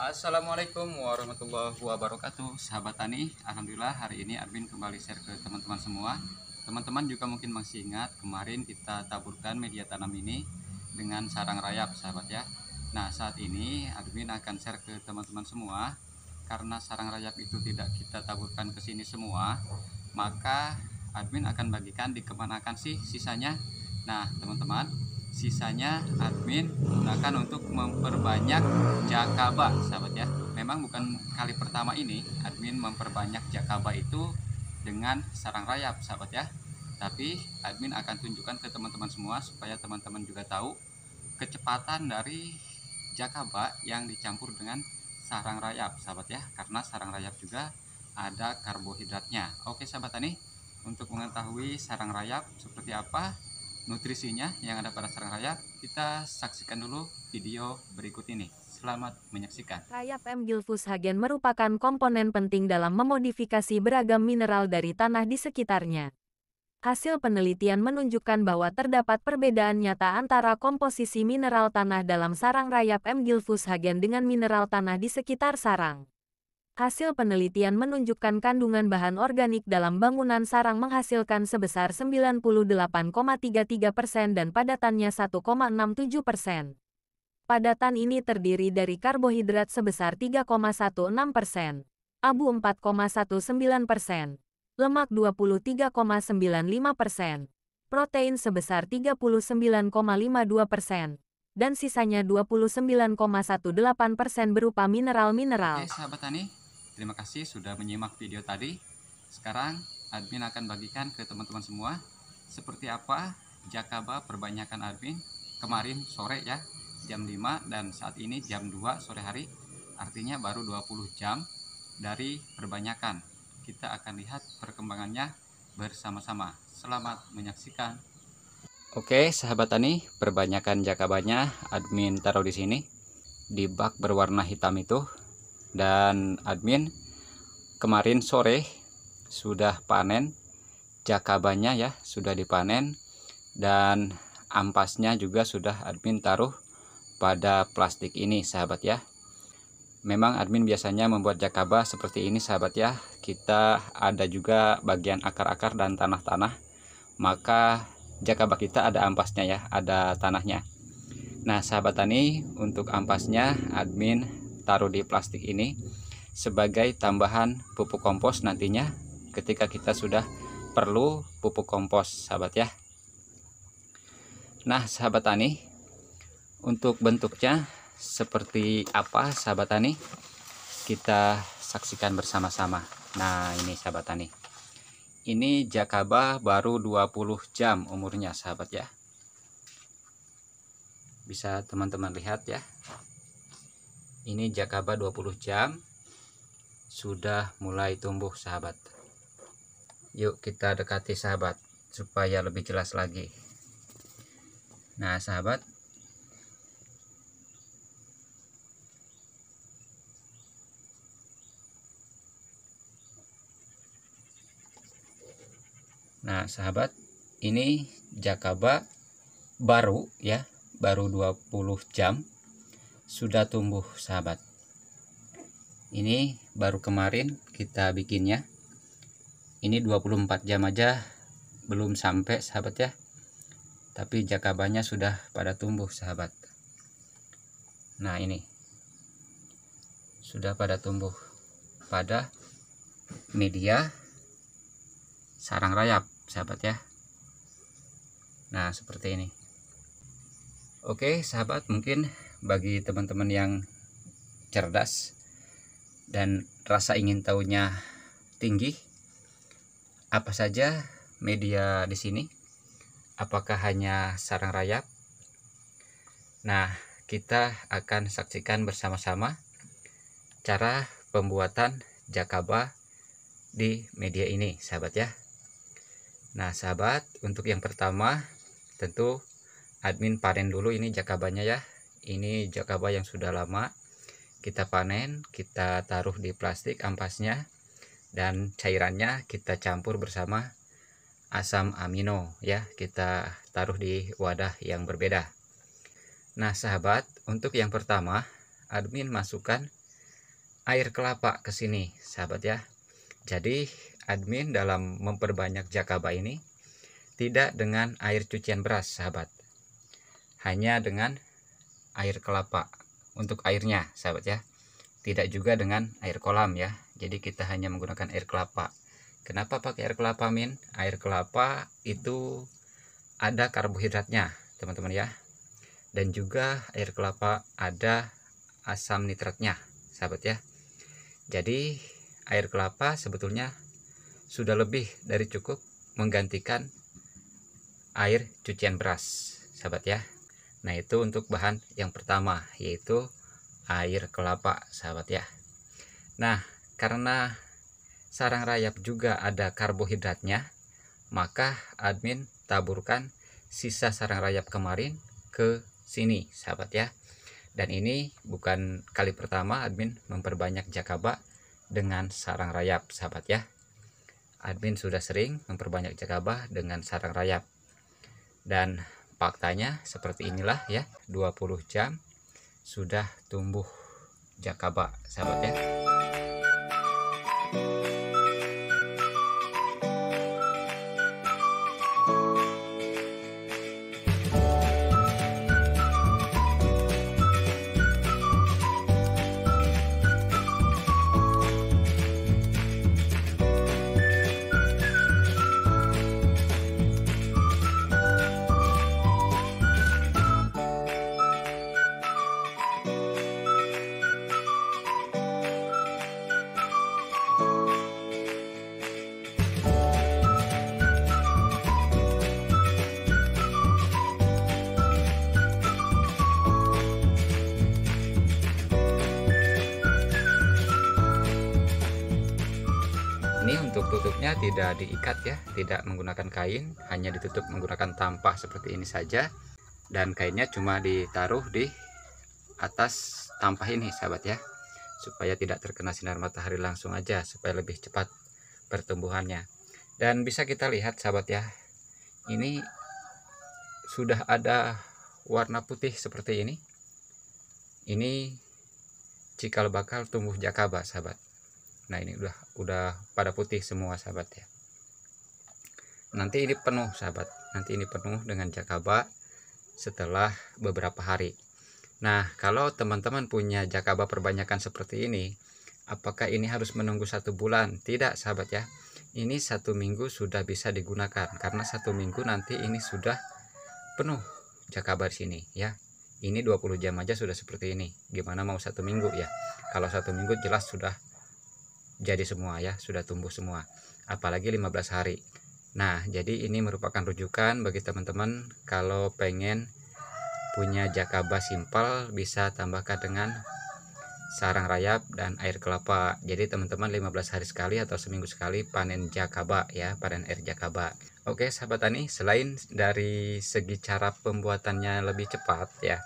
Assalamualaikum warahmatullahi wabarakatuh Sahabat Tani Alhamdulillah hari ini admin kembali share ke teman-teman semua Teman-teman juga mungkin masih ingat Kemarin kita taburkan media tanam ini Dengan sarang rayap sahabat ya Nah saat ini admin akan share ke teman-teman semua Karena sarang rayap itu tidak kita taburkan ke sini semua Maka admin akan bagikan dikemanakan sih sisanya Nah teman-teman sisanya admin gunakan untuk memperbanyak jakaba sahabat ya memang bukan kali pertama ini admin memperbanyak jakaba itu dengan sarang rayap sahabat ya tapi admin akan tunjukkan ke teman-teman semua supaya teman-teman juga tahu kecepatan dari jakaba yang dicampur dengan sarang rayap sahabat ya karena sarang rayap juga ada karbohidratnya oke sahabat tani untuk mengetahui sarang rayap seperti apa nutrisinya yang ada pada sarang rayap, kita saksikan dulu video berikut ini. Selamat menyaksikan. Rayap M. gilfus hagen merupakan komponen penting dalam memodifikasi beragam mineral dari tanah di sekitarnya. Hasil penelitian menunjukkan bahwa terdapat perbedaan nyata antara komposisi mineral tanah dalam sarang rayap M. gilfus hagen dengan mineral tanah di sekitar sarang. Hasil penelitian menunjukkan kandungan bahan organik dalam bangunan sarang menghasilkan sebesar 98,33 persen dan padatannya 1,67 persen. Padatan ini terdiri dari karbohidrat sebesar 3,16 persen, abu 4,19 persen, lemak 23,95 persen, protein sebesar 39,52 persen, dan sisanya 29,18 persen berupa mineral-mineral. Oke, sahabat Tani, Terima kasih sudah menyimak video tadi. Sekarang admin akan bagikan ke teman-teman semua seperti apa Jakaba perbanyakan admin kemarin sore ya jam 5 dan saat ini jam 2 sore hari artinya baru 20 jam dari perbanyakan kita akan lihat perkembangannya bersama-sama selamat menyaksikan Oke sahabat tani perbanyakan jakabanya admin taruh di sini di bak berwarna hitam itu dan admin kemarin sore sudah panen jakabanya ya sudah dipanen dan ampasnya juga sudah admin taruh pada plastik ini sahabat ya memang admin biasanya membuat jakaba seperti ini sahabat ya kita ada juga bagian akar-akar dan tanah-tanah maka jakaba kita ada ampasnya ya ada tanahnya nah sahabat tani untuk ampasnya admin taruh di plastik ini sebagai tambahan pupuk kompos nantinya ketika kita sudah perlu pupuk kompos sahabat ya nah sahabat tani untuk bentuknya seperti apa sahabat tani kita saksikan bersama-sama nah ini sahabat tani ini jakaba baru 20 jam umurnya sahabat ya bisa teman-teman lihat ya ini jakaba 20 jam sudah mulai tumbuh sahabat yuk kita dekati sahabat supaya lebih jelas lagi nah sahabat Nah, sahabat, ini Jakaba baru ya, baru 20 jam sudah tumbuh sahabat ini baru kemarin kita bikinnya ini 24 jam aja belum sampai sahabat ya tapi jakabanya sudah pada tumbuh sahabat nah ini sudah pada tumbuh pada media sarang rayap sahabat ya nah seperti ini Oke sahabat mungkin bagi teman-teman yang cerdas dan rasa ingin tahunya tinggi apa saja media di sini apakah hanya sarang rayap nah kita akan saksikan bersama-sama cara pembuatan jakaba di media ini sahabat ya nah sahabat untuk yang pertama tentu admin panen dulu ini jakabanya ya ini jakaba yang sudah lama kita panen kita taruh di plastik ampasnya dan cairannya kita campur bersama asam amino ya kita taruh di wadah yang berbeda nah sahabat untuk yang pertama admin masukkan air kelapa ke sini sahabat ya jadi admin dalam memperbanyak jakaba ini tidak dengan air cucian beras sahabat hanya dengan air kelapa untuk airnya sahabat ya tidak juga dengan air kolam ya jadi kita hanya menggunakan air kelapa kenapa pakai air kelapa min air kelapa itu ada karbohidratnya teman-teman ya dan juga air kelapa ada asam nitratnya sahabat ya jadi air kelapa sebetulnya sudah lebih dari cukup menggantikan air cucian beras sahabat ya Nah itu untuk bahan yang pertama yaitu air kelapa sahabat ya Nah karena sarang rayap juga ada karbohidratnya maka admin taburkan sisa sarang rayap kemarin ke sini sahabat ya dan ini bukan kali pertama admin memperbanyak jakaba dengan sarang rayap sahabat ya admin sudah sering memperbanyak jakaba dengan sarang rayap dan faktanya seperti inilah ya 20 jam sudah tumbuh jakaba sahabat ya tutup-tutupnya tidak diikat ya tidak menggunakan kain hanya ditutup menggunakan tampah seperti ini saja dan kainnya cuma ditaruh di atas tampah ini sahabat ya supaya tidak terkena sinar matahari langsung aja supaya lebih cepat pertumbuhannya dan bisa kita lihat sahabat ya ini sudah ada warna putih seperti ini ini cikal bakal tumbuh jakaba sahabat nah ini udah udah pada putih semua sahabat ya nanti ini penuh sahabat nanti ini penuh dengan jakaba setelah beberapa hari nah kalau teman-teman punya jakaba perbanyakan seperti ini apakah ini harus menunggu satu bulan tidak sahabat ya ini satu minggu sudah bisa digunakan karena satu minggu nanti ini sudah penuh jakaba di sini ya ini 20 jam aja sudah seperti ini gimana mau satu minggu ya kalau satu minggu jelas sudah jadi semua ya, sudah tumbuh semua. Apalagi 15 hari. Nah, jadi ini merupakan rujukan bagi teman-teman kalau pengen punya jakaba simpel bisa tambahkan dengan sarang rayap dan air kelapa. Jadi teman-teman 15 hari sekali atau seminggu sekali panen jakaba ya, panen air jakaba. Oke, sahabat tani, selain dari segi cara pembuatannya lebih cepat ya,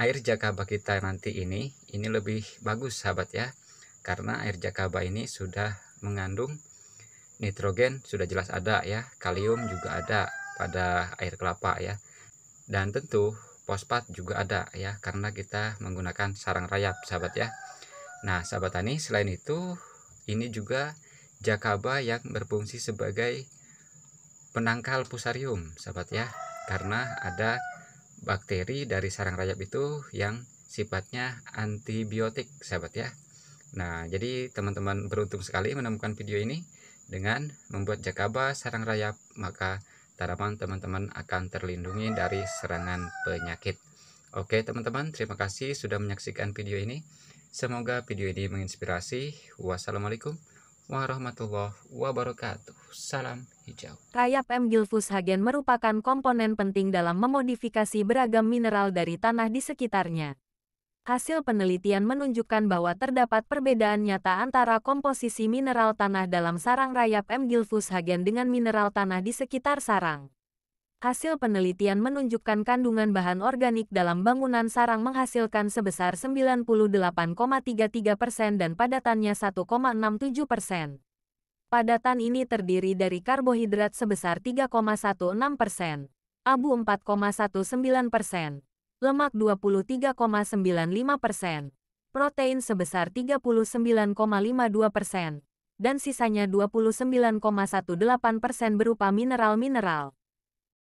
air jakaba kita nanti ini ini lebih bagus sahabat ya karena air jakaba ini sudah mengandung nitrogen sudah jelas ada ya, kalium juga ada pada air kelapa ya. Dan tentu fosfat juga ada ya karena kita menggunakan sarang rayap sahabat ya. Nah, sahabat tani selain itu ini juga jakaba yang berfungsi sebagai penangkal pusarium sahabat ya karena ada bakteri dari sarang rayap itu yang sifatnya antibiotik sahabat ya Nah, jadi teman-teman beruntung sekali menemukan video ini dengan membuat jakaba sarang rayap, maka tanaman teman-teman akan terlindungi dari serangan penyakit. Oke, teman-teman, terima kasih sudah menyaksikan video ini. Semoga video ini menginspirasi. Wassalamualaikum warahmatullahi wabarakatuh. Salam hijau. Rayap M. gilfus hagen merupakan komponen penting dalam memodifikasi beragam mineral dari tanah di sekitarnya. Hasil penelitian menunjukkan bahwa terdapat perbedaan nyata antara komposisi mineral tanah dalam sarang rayap M. gilfus hagen dengan mineral tanah di sekitar sarang. Hasil penelitian menunjukkan kandungan bahan organik dalam bangunan sarang menghasilkan sebesar 98,33 persen dan padatannya 1,67 persen. Padatan ini terdiri dari karbohidrat sebesar 3,16 persen, abu 4,19 persen, lemak 23,95%, protein sebesar 39,52%, dan sisanya 29,18% berupa mineral-mineral.